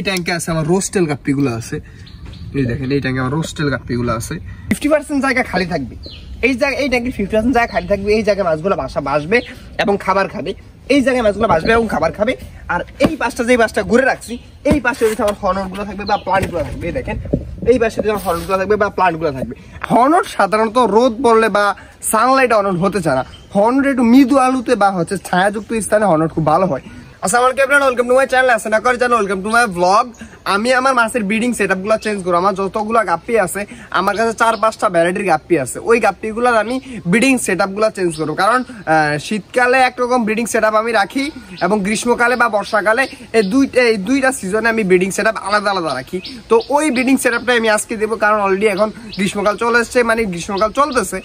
এই ট্যাঙ্কে আছে আমার রোস্টেল গাপ্পিগুলো আছে এই দেখেন এই ট্যাঙ্কে আমার রোস্টেল গাপ্পিগুলো আছে ফিফটি পার্সেন্ট জায়গা খালি থাকবে এই জায়গায় এই ট্যাঙ্কের ফিফটি পার্সেন্ট জায়গা খালি থাকবে এই জায়গায় মাছগুলো বাসা বাসবে এবং খাবার খাবে এই জায়গায় মাছগুলো বাসবে এবং খাবার খাবে আর এই পাশটা যেই পাশটা ঘুরে রাখছি এই পাশে যদি আমার হর্নগুলো থাকবে বা প্লান্টগুলো থাকবে এই দেখেন এই পাশে যদি আমার হর্নগুলো থাকবে বা প্লান্টগুলো থাকবে হর্নট সাধারণত রোদ পড়লে বা সানলাইট অনট হতে চায় না হর্নট একটু মৃদু আলুতে বা হচ্ছে ছায়াযুক্ত স্থানে হর্নট খুব ভালো হয় আসসালামু আলাইকুম ওয়েলকাম টু মাই চ্যানেল আসেনা কর জানো ওয়েলকাম টু মাই ব্লগ আমি আমার মাছের ব্রিডিং সেট আপগুলো চেঞ্জ করবো আমার যতগুলো গাপ্পি আছে আমার কাছে চার পাঁচটা ভ্যারাইটির গাপ্পি আছে ওই গাপ্পিগুলোর আমি ব্রিডিং সেট আপগুলো চেঞ্জ করবো কারণ শীতকালে একরকম ব্রিডিং সেট আমি রাখি এবং গ্রীষ্মকালে বা বর্ষাকালে এই দুই এই দুইটা সিজনে আমি ব্রিডিং সেট আলাদা আলাদা রাখি তো ওই ব্রিডিং সেট আমি আজকে দেবো কারণ অলরেডি এখন গ্রীষ্মকাল চলে এসছে মানে গ্রীষ্মকাল চলতেছে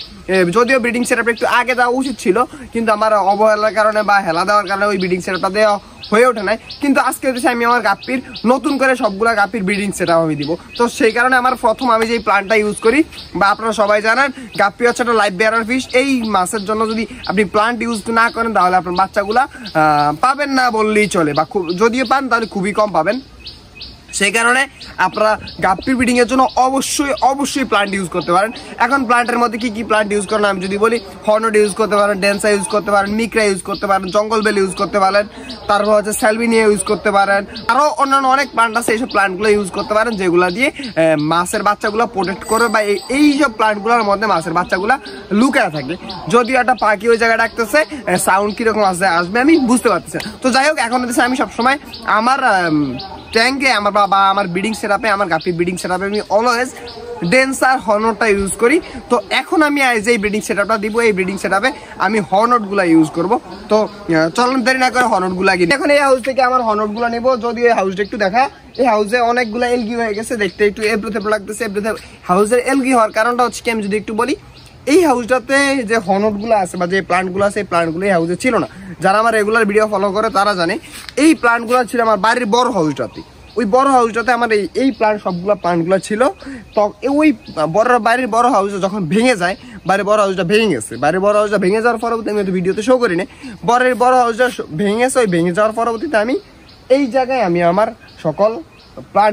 যদিও ব্রিডিং সেট একটু আগে দেওয়া উচিত ছিল কিন্তু আমার অবহেলার কারণে বা হেলা দেওয়ার কারণে ওই ব্রিডিং সেট দেওয়া হয়ে ওঠে নাই কিন্তু আজকে হচ্ছে আমি আমার গাপ্পির নতুন করে সব সবগুলা গাপির ব্রিডিং সেটাও আমি দিব তো সেই কারণে আমার প্রথম আমি যেই প্ল্যানটা ইউজ করি বা আপনারা সবাই জানান গাপি হচ্ছে একটা লাইফ বেয়ারার ফিশ এই মাছের জন্য যদি আপনি প্লান্ট ইউজ না করেন তাহলে আপনার বাচ্চাগুলা পাবেন না বললেই চলে বা খুব যদিও পান তাহলে খুবই কম পাবেন সেই কারণে আপনারা গাপ্পি ব্রিডিংয়ের জন্য অবশ্যই অবশ্যই প্লান্ট ইউজ করতে পারেন এখন প্লান্টের মধ্যে কী কী প্লান্ট ইউজ করেন আমি যদি বলি হর্নড ইউজ করতে পারেন ডেন্সা ইউজ করতে পারেন মিক্রা ইউজ করতে পারেন জঙ্গল বেল ইউজ করতে পারেন তারপর হচ্ছে স্যালবিনিয়া ইউজ করতে পারেন আরও অন্যান্য অনেক প্লান্ট আছে এইসব প্লান্টগুলো ইউজ করতে পারেন যেগুলো দিয়ে মাছের বাচ্চাগুলো প্রোটেক্ট করে বা এই সব প্লান্টগুলোর মধ্যে মাছের বাচ্চাগুলো লুকে থাকে যদিও একটা পাখি ওই জায়গায় ডাকতেছে সাউন্ড কীরকম আসবে আসবে আমি বুঝতে পারতেছি তো যাই হোক এখন হচ্ছে আমি সবসময় আমার ট্যাঙ্কে আমার বাবা আমার ব্রিডিং সেটআপে আমার গাফি ব্রিডিং সেটআপে আমি অলওয়েজ ডেন্সার হর্নটটা ইউজ করি তো এখন আমি যে ব্রিডিং সেটআপটা দিব এই ব্রিডিং সেটআপে আমি হর্নটগুলো ইউজ করব তো চলন দেরি না করে হর্নটগুলো গিয়ে এখন এই হাউস থেকে আমার হর্নটগুলো নেব যদি এই হাউসটা একটু দেখা এই হাউসে অনেকগুলো এলগি হয়ে গেছে দেখতে একটু এবড়ো লাগতেছে এবড়ো হাউসের এলগি হওয়ার কারণটা হচ্ছে কি আমি যদি একটু বলি এই হাউসটাতে যে হনটগুলো আছে বা যে প্লান্টগুলো আছে এই প্লান্টগুলো এই হাউসে ছিল না যারা আমার রেগুলার ভিডিও ফলো করে তারা জানে এই প্লান্টগুলো ছিল আমার বাড়ির বড় হাউসটাতে ওই বড় হাউসটাতে আমার এই এই প্লান্ট সবগুলো প্লান্টগুলো ছিল তো ওই বড় বাড়ির বড় হাউসটা যখন ভেঙে যায় বাড়ির বড় হাউসটা ভেঙে গেছে বাড়ির বড় হাউসটা ভেঙে যাওয়ার পরবর্তী আমি ভিডিওতে শো করি না বড়ের বড় হাউসটা ভেঙে গেছে ওই ভেঙে যাওয়ার পরবর্তীতে আমি এই জায়গায় আমি আমার সকল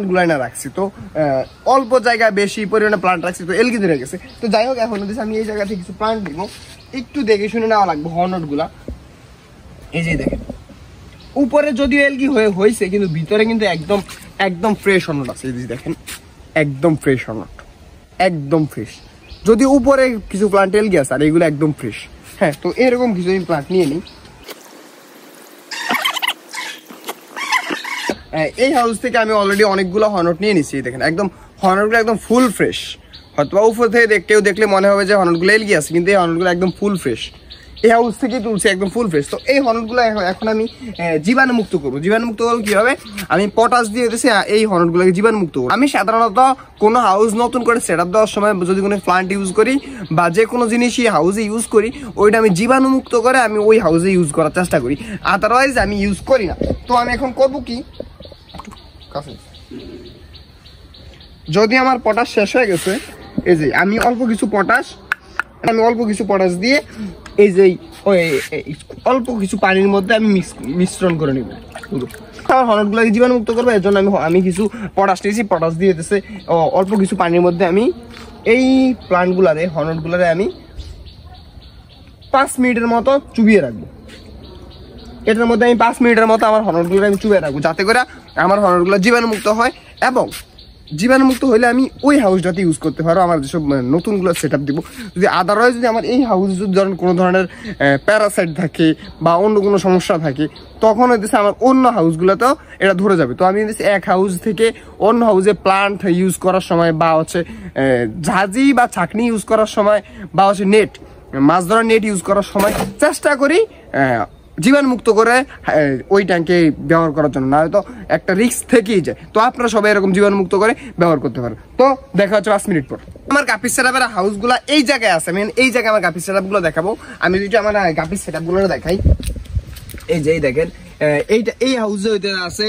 গুলাই না রাখছি তো অল্প জায়গায় বেশি পরিমাণে প্লান্ট রাখছি তো এলগি ধরে গেছে তো যাই হোক এখন আমি এই জায়গা থেকে কিছু প্লান্ট দিব একটু দেখে শুনে নেওয়া লাগবে হর্নটগুলা এই যে দেখেন উপরে যদিও এলগি হয়ে হয়েছে কিন্তু ভিতরে কিন্তু একদম একদম ফ্রেশ হর্নট আছে এই দেখেন একদম ফ্রেশ হর্নট একদম ফ্রেশ যদি উপরে কিছু প্লান্ট এলগি আছে আর এগুলো একদম ফ্রেশ হ্যাঁ তো এরকম কিছু আমি প্লান্ট নিয়ে নিই হ্যাঁ, এই হাউস থেকে আমি অলরেডি অনেকগুলো হনট নিয়ে নিছি দেখেন একদম হনটগুলো একদম ফুল ফ্রেশ বা উপর থেকে কেউ দেখলে মনে হবে যে হনটগুলো এলগি আছে কিন্তু এই হনটগুলো একদম ফুল ফ্রেশ এই হাউস থেকেই তুলছি একদম ফুল ফ্রেশ তো এই হনটগুলো এখন আমি জীবাণুমুক্ত করবো জীবাণুমুক্ত করবো কীভাবে আমি পটাশ দিয়ে দিয়েছি হ্যাঁ, এই হনটগুলোকে জীবাণুমুক্ত করবো আমি সাধারণত কোনো হাউস নতুন করে সেট আপ দেওয়ার সময় যদি কোনো প্লান্ট ইউজ করি বা যে কোনো জিনিসই হাউসে ইউজ করি ওইটা আমি জীবাণুমুক্ত করে আমি ওই হাউসে ইউজ করার চেষ্টা করি আদারওয়াইজ আমি ইউজ করি না তো আমি এখন করবো কি যদি আমার পটাশ শেষ হয়ে গেছে এই যে আমি অল্প কিছু পটাশ আমি অল্প কিছু পটাশ দিয়ে এই যে অল্প কিছু পানির মধ্যে আমি মিশ্রণ করে নিব পুরো আমার হলটগুলোকে জীবাণুমুক্ত করবো এর জন্য আমি আমি কিছু পটাশ নিয়েছি পটাশ দিয়ে দিতেছে অল্প কিছু পানির মধ্যে আমি এই প্লান্টগুলারে হনটগুলারে আমি পাঁচ মিনিটের মতো চুবিয়ে রাখবো এটার মধ্যে আমি পাঁচ মিনিটের মতো আমার হরণগুলো আমি চুবে রাখবো যাতে করে আমার হরণগুলো জীবাণুমুক্ত হয় এবং জীবাণুমুক্ত হলে আমি ওই হাউসটাতে ইউজ করতে পারো আমার যেসব মানে, নতুনগুলো সেট আপ দিব যদি আদারওয়াইজ যদি আমার এই হাউস যদি ধরেন কোনো ধরনের প্যারাসাইট থাকে বা অন্য কোনো সমস্যা থাকে তখন হইতেছে আমার অন্য হাউসগুলোতেও এটা ধরে যাবে তো আমি হচ্ছে এক হাউস থেকে অন্য হাউসে প্লান্ট ইউজ করার সময় বা হচ্ছে ঝাঁজি বা ছাকনি ইউজ করার সময় বা হচ্ছে নেট মাছ ধরার নেট ইউজ করার সময় চেষ্টা করি জীবাণুমুক্ত করে ওই ট্যাঙ্কে ব্যবহার করার জন্য না হয়তো একটা রিক্স থেকেই যায় তো আপনারা সবাই এরকম জীবাণুমুক্ত করে ব্যবহার করতে পারেন তো দেখা হচ্ছে পাঁচ মিনিট পর আমার কাপিস সেটাপের হাউসগুলা এই জায়গায় আছে মেন এই জায়গায় আমার সেট সেটাপগুলো দেখাবো আমি যদি আমার কাপিস সেটাপগুলো দেখাই এই যে দেখেন এইটা এই হাউসে হইতে আছে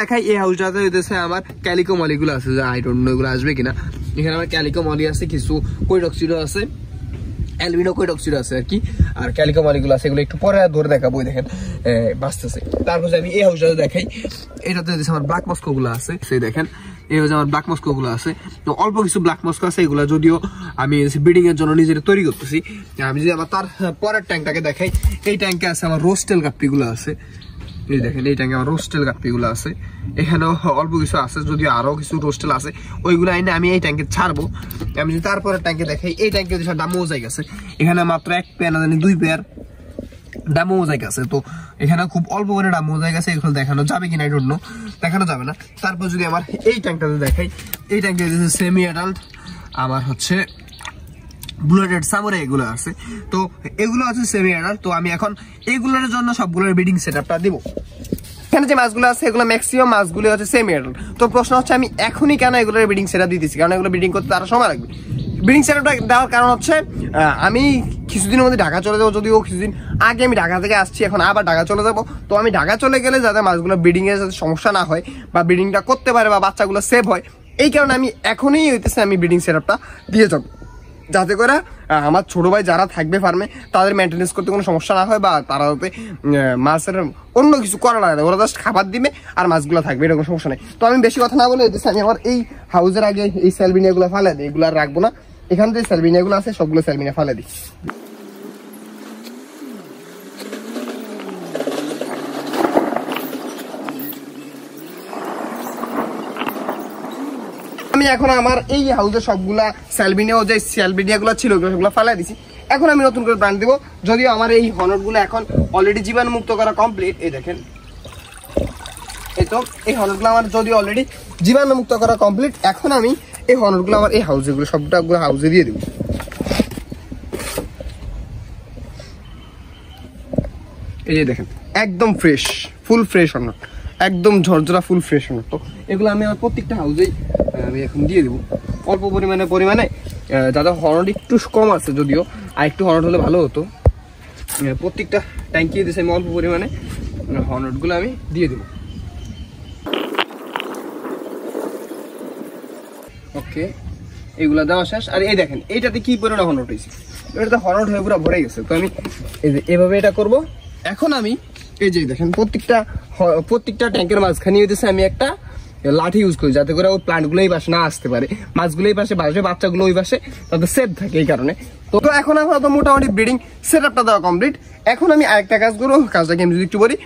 দেখাই এই হাউসটাতে হইতেছে আমার ক্যালিকো মলিগুলো আছে যে ডোন্ট এগুলো আসবে কিনা এখানে আমার ক্যালিকো মলি আছে কিছু কৈরক্সিডো আছে অ্যালবিনো কৈডক্সিড আছে আর কি আর ক্যালিকো মালিগুলো আছে এগুলো একটু পরে ধরে দেখাবো দেখেন বাঁচতেছে তারপরে আমি এই হাউসটা দেখাই এটাতে আমার ব্ল্যাক মস্কোগুলো আছে সেই দেখেন এই হচ্ছে আমার ব্ল্যাক মস্কোগুলো আছে তো অল্প কিছু ব্ল্যাক মস্কো আছে এগুলো যদিও আমি ব্রিডিংয়ের জন্য নিজের তৈরি করতেছি আমি যদি আমার তার হ্যাঁ, পরের ট্যাঙ্কটাকে দেখাই এই ট্যাঙ্কে আছে আমার রোস্টেল কাপ্পিগুলো আছে এই দেখেন এই ট্যাঙ্কে আমার রোস্টেল গাপ্পিগুলো আছে এখানেও অল্প কিছু আছে যদিও আরও কিছু রোস্টেল আছে ওইগুলো এনে আমি এই ট্যাঙ্কে ছাড়বো আমি যদি তারপরে ট্যাঙ্কে দেখাই এই ট্যাঙ্কে যেটা দামও যাই গেছে এখানে মাত্র এক পেয়ার জানি দুই পেয়ার ডামো জায়গা আছে তো এখানে খুব অল্প করে ডামো জায়গা আছে এগুলো দেখানো যাবে কিনা আই নো দেখানো যাবে না তারপর যদি আমার এই ট্যাঙ্কটাতে দেখাই এই ট্যাঙ্কটা সেমি অ্যাডাল্ট আমার হচ্ছে বুলেটেড সামরে এগুলো আছে তো এগুলো আছে সেমি অ্যাডাল্ট তো আমি এখন এগুলোর জন্য সবগুলোর ব্রিডিং সেটআপটা আপটা দেবো এখানে যে মাছগুলো আছে এগুলো ম্যাক্সিমাম মাছগুলো হচ্ছে সেমি অ্যাডাল্ট তো প্রশ্ন হচ্ছে আমি এখনই কেন এগুলোর ব্রিডিং সেট আপ দিতেছি কারণ এগুলো ব্রিডিং করতে তারা সময় লাগবে ব্রিডিং সেটআপটা দেওয়ার কারণ হচ্ছে আমি কিছুদিনের মধ্যে ঢাকা চলে যাবো যদিও কিছুদিন আগে আমি ঢাকা থেকে আসছি এখন আবার ঢাকা চলে যাব তো আমি ঢাকা চলে গেলে যাতে মাছগুলো ব্রিডিংয়ের যাতে সমস্যা না হয় বা ব্রিডিংটা করতে পারে বা বাচ্চাগুলো সেভ হয় এই কারণে আমি এখনই হইতেছে আমি ব্রিডিং সেটআপটা দিয়ে যাবো যাতে করে আমার ছোটো ভাই যারা থাকবে ফার্মে তাদের মেনটেন্স করতে কোনো সমস্যা না হয় বা তারা যাতে মাছের অন্য কিছু করা লাগে ওরা জাস্ট খাবার দিবে আর মাছগুলো থাকবে এরকম সমস্যা নেই তো আমি বেশি কথা না বলে আমি আমার এই হাউজের আগে এই স্যালবিনিয়াগুলো ফালে দিই এগুলো আর রাখবো না এখান থেকে স্যালবিনিয়াগুলো আছে সবগুলো স্যালবিনিয়া ফালে দিই আমি এখন আমার এই হাউজে সবগুলা স্যালবিনিয়াও যে স্যালবিনিয়াগুলো ছিল সেগুলো সবগুলো ফালাই দিছি এখন আমি নতুন করে ব্র্যান্ড দেবো যদিও আমার এই হনটগুলো এখন অলরেডি জীবাণুমুক্ত করা কমপ্লিট এই দেখেন এই তো এই হনটগুলো আমার যদিও অলরেডি জীবাণুমুক্ত করা কমপ্লিট এখন আমি এই হনটগুলো আমার এই হাউজেগুলো সবটাগুলো হাউজে দিয়ে দেব এই যে দেখেন একদম ফ্রেশ ফুল ফ্রেশ হনট একদম ঝরঝরা ফুল ফ্রেশ মতো এগুলো আমি আমার প্রত্যেকটা হাউজেই আমি এখন দিয়ে দেবো অল্প পরিমাণে পরিমাণে যাদের হরণ একটু কম আছে যদিও আর একটু হরণ হলে ভালো হতো প্রত্যেকটা ট্যাঙ্কি দিয়েছে আমি অল্প পরিমাণে হর্নটগুলো মানে আমি দিয়ে দেবো ওকে এইগুলো দেওয়া শেষ আর এই দেখেন এইটাতে কি পরিমাণে হর্নট হয়েছে এটাতে হর্নট হয়ে পুরো ভরে গেছে তো আমি এভাবে এটা করব এখন আমি এই যে দেখেন প্রত্যেকটা প্রত্যেকটা ট্যাঙ্কের মাঝখানে হইতেছে আমি একটা লাঠি ইউজ করি যাতে করে ওই প্লান্টগুলো এই পাশে না আসতে পারে মাছগুলো এই পাশে বাসবে বাচ্চাগুলো ওই পাশে তাদের সেফ থাকে এই কারণে তো এখন আমার তো মোটামুটি ব্রিডিং সেট আপটা দেওয়া কমপ্লিট এখন আমি আরেকটা কাজ করবো কাজটাকে আমি যদি একটু বলি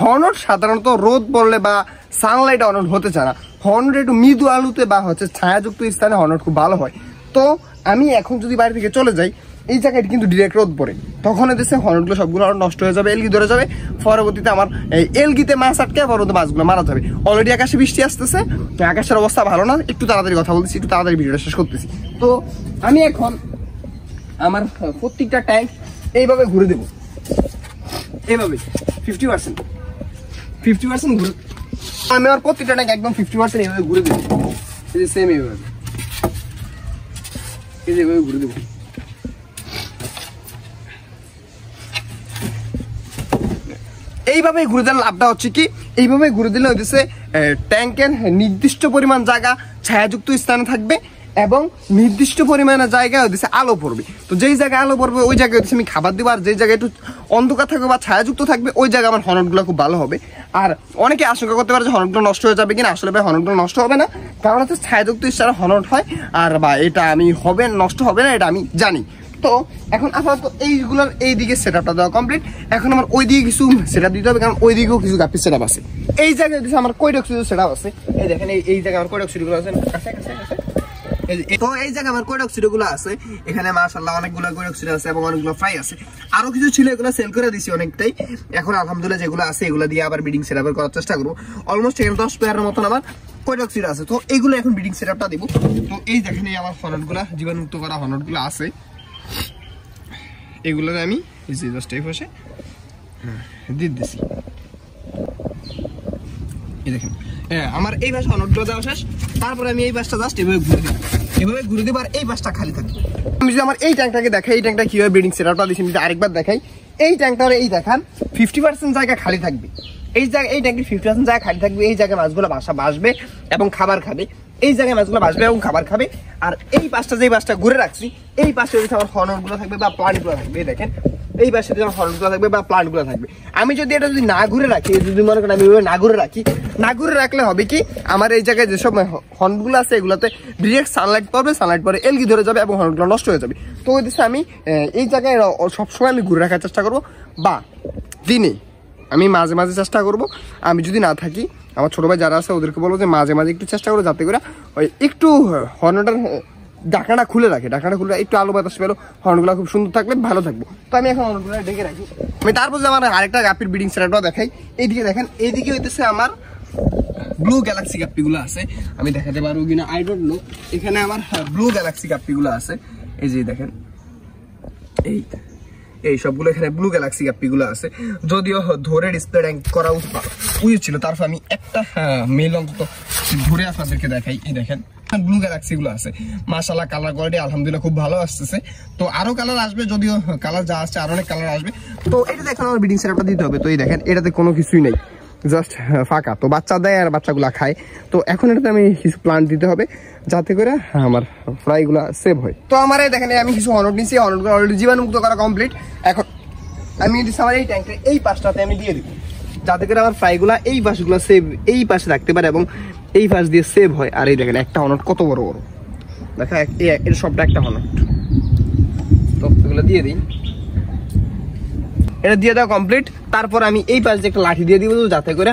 হর্নট সাধারণত রোদ পড়লে বা সানলাইট হর্নট হতে চায় না হর্নট একটু মৃদু আলুতে বা হচ্ছে ছায়াযুক্ত স্থানে হর্নট খুব ভালো হয় তো আমি এখন যদি বাড়ি থেকে চলে যাই এই জায়গায় কিন্তু ডিরেক্ট রোদ পড়ে তখন এদেশে হরনগুলো সবগুলো আরো নষ্ট হয়ে যাবে এলগি ধরে যাবে পরবর্তীতে আমার এই এলগিতে মাছ আটকে পরবর্তী মাছগুলো মারা যাবে অলরেডি আকাশে বৃষ্টি আসতেছে আকাশের অবস্থা ভালো না একটু তাড়াতাড়ি কথা বলতেছি একটু তাড়াতাড়ি ভিডিওটা শেষ করতেছি তো আমি এখন আমার প্রত্যেকটা ট্যাঙ্ক এইভাবে ঘুরে দেবো এইভাবে ফিফটি পার্সেন্ট ফিফটি পার্সেন্ট ঘুরে আমি আমার প্রত্যেকটা ট্যাঙ্ক একদম ফিফটি পার্সেন্ট এইভাবে ঘুরে দেবো এই সেম এইভাবে এইভাবে ঘুরে দেবো এইভাবে ঘুরে দেওয়ার লাভটা হচ্ছে কি এইভাবে ঘুরে দিলে হইতেছে ট্যাঙ্কের নির্দিষ্ট পরিমাণ জায়গা ছায়াযুক্ত স্থানে থাকবে এবং নির্দিষ্ট পরিমাণে জায়গায় হচ্ছে আলো পড়বে তো যেই জায়গায় আলো পড়বে ওই জায়গায় হচ্ছে আমি খাবার দেবো আর যেই জায়গায় একটু অন্ধকার থাকবে বা ছায়াযুক্ত থাকবে ওই জায়গায় আমার হনটগুলো খুব ভালো হবে আর অনেকে আশঙ্কা করতে পারে যে হনটগুলো নষ্ট হয়ে যাবে কিনা আসলে ভাই হনটগুলো নষ্ট হবে না কারণ হচ্ছে ছায়াযুক্ত স্থানে হনট হয় আর বা এটা আমি হবে নষ্ট হবে না এটা আমি জানি তো এখন আপাতত এইগুলোর এই দিকে সেট আপটা দেওয়া কমপ্লিট এখন আমার ওই দিকে কিছু সেট দিতে হবে কারণ ওই দিকেও কিছু সেট আছে এই জায়গায় দিচ্ছে আমার সেট আছে এই দেখেন এই এই জায়গায় আমার আছে তো এই জায়গায় আমার আছে এখানে অনেকগুলো আছে এবং অনেকগুলো ফ্রাই আছে আরো কিছু ছিল এগুলো সেল করে দিছি অনেকটাই এখন আলহামদুলিল্লাহ যেগুলো আছে এগুলো দিয়ে আবার বিডিং সেট করার চেষ্টা করবো অলমোস্ট এখানে দশ পেয়ারের মতন আবার কোয়েড অক্সিড আছে তো এগুলো এখন বিডিং সেট আপটা দিব তো এই দেখেন এই আমার হনটগুলো জীবাণুমুক্ত করা হনটগুলো আছে এগুলোর আমি জাস্ট যে দশটা এই পাশে হ্যাঁ, দিয়ে দিছি দেখেন হ্যাঁ আমার এই বাসটা অনেকটা দেওয়া শেষ তারপরে আমি এই বাসটা জাস্ট এভাবে ঘুরে দিই এভাবে ঘুরে দিবার এই বাসটা খালি থাকবে আমি যদি আমার এই ট্যাঙ্কটাকে দেখাই এই ট্যাঙ্কটা কীভাবে ব্রিডিং সেটআপটা দিচ্ছি যদি আরেকবার দেখাই এই ট্যাঙ্কটা এই দেখান ফিফটি পার্সেন্ট জায়গা খালি থাকবে এই জায়গা এই ট্যাঙ্কের ফিফটি পার্সেন্ট জায়গা খালি থাকবে এই জায়গায় মাছগুলো বাসা বাসবে এবং খাবার খাবে এই জায়গায় মাছগুলো বাসবে এবং খাবার খাবে আর এই পাশটা যে পাশটা ঘুরে রাখছি এই পাশে যদি আমার হরনগুলো থাকবে বা প্লান্টগুলো থাকবে দেখেন এই পাশে যদি আমার হরনগুলো থাকবে বা প্লান্টগুলো থাকবে আমি যদি এটা যদি না ঘুরে রাখি যদি মনে করেন আমি না ঘুরে রাখি না ঘুরে রাখলে হবে কি আমার এই জায়গায় যেসব হর্নগুলো আছে এগুলোতে ডিরেক্ট সানলাইট পড়বে সানলাইট পরে এলগি ধরে যাবে এবং হর্নগুলো নষ্ট হয়ে যাবে তো ওই আমি এই জায়গায় সবসময় আমি ঘুরে রাখার চেষ্টা করব বা দিনে আমি মাঝে মাঝে চেষ্টা করব আমি যদি না থাকি আমার ছোটো ভাই যারা আছে ওদেরকে বলবো যে মাঝে মাঝে একটু চেষ্টা করো যাতে করে ওই একটু হর্নটার ডাকাটা খুলে রাখে ডাকাটা খুলে একটু আলো বাতাস পেলো হর্নগুলো খুব সুন্দর থাকলে ভালো থাকবো তো আমি এখন হর্নগুলো ডেকে রাখি আমি তারপর যে আমার আরেকটা গাপির ব্রিডিং সেটাটাও দেখাই এইদিকে দেখেন এইদিকে হইতেছে আমার ব্লু গ্যালাক্সি গাপ্পিগুলো আছে আমি দেখাতে পারবো কিনা আই ডোট নো এখানে আমার ব্লু গ্যালাক্সি কাপিগুলো আছে এই যে দেখেন এই এই সবগুলো এখানে ব্লু গ্যালাক্সি গাপ্পিগুলো আছে যদিও ধরে ডিসপ্লে র্যাঙ্ক করা উচিত ছিল তারপর আমি একটা মেল হ্যাঁ, অন্তত ধরে আপনাদেরকে দেখাই এই দেখেন ব্লু গ্যালাক্সিগুলো আছে মাসালা কালার কোয়ালিটি আলহামদুলিল্লাহ খুব ভালো আসতেছে তো আরো কালার আসবে যদিও কালার হ্যাঁ, যা আসছে আরো অনেক কালার আসবে তো এটা দেখেন আমার বিডিং সেটআপটা দিতে হবে তো এই দেখেন এটাতে কোনো কিছুই নেই জাস্ট uh, ফাঁকা তো বাচ্চা দেয় আর বাচ্চাগুলো খায় তো এখন এটাতে আমি কিছু প্লান্ট দিতে হবে যাতে করে হ্যাঁ, আমার ফ্রাইগুলো সেভ হয় তো আমার দেখেন আমি কিছু অনট নিয়েছি অনটগুলো অলরেডি জীবাণুমুক্ত করা কমপ্লিট এখন আমি আমার এই ট্যাঙ্কে এই পাশটাতে আমি দিয়ে দিব যাতে করে আমার ফ্রাইগুলা এই পাশগুলো সেভ এই পাশে রাখতে পারে এবং এই পাশ দিয়ে সেভ হয় আর এই দেখেন একটা অনট কত বড় বড় দেখা এর সবটা একটা অনট তো এগুলো দিয়ে দিই এটা দিয়ে দেওয়া কমপ্লিট তারপর আমি এই পাশে একটা লাঠি দিয়ে দিব যাতে করে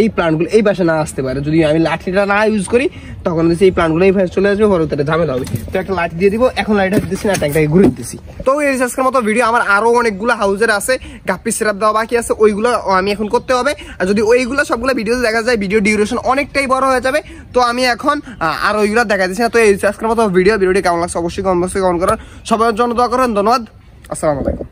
এই প্লান্টগুলো এই পাশে না আসতে পারে যদি আমি লাঠিটা না ইউজ করি তখন হচ্ছে এই প্লান্টগুলো এই পাশে চলে আসবে পরে তারা ঝামেলা হবে তো একটা লাঠি দিয়ে দিব এখন লাঠিটা দিচ্ছি না ট্যাঙ্কটাকে ঘুরে দিচ্ছি তো এই আজকের মতো ভিডিও আমার আরও অনেকগুলো হাউজের আছে গাপ্পি সিরাপ দেওয়া বাকি আছে ওইগুলো আমি এখন করতে হবে আর যদি ওইগুলো সবগুলো ভিডিও দেখা যায় ভিডিও ডিউরেশন অনেকটাই বড় হয়ে যাবে তো আমি এখন আর ওইগুলো দেখা দিচ্ছি না তো এই আজকের মতো ভিডিও ভিডিওটি কেমন লাগছে অবশ্যই কম অবশ্যই কমেন্ট করেন সবার জন্য দোয়া করেন ধন্যবাদ আসসালামু আলাইকুম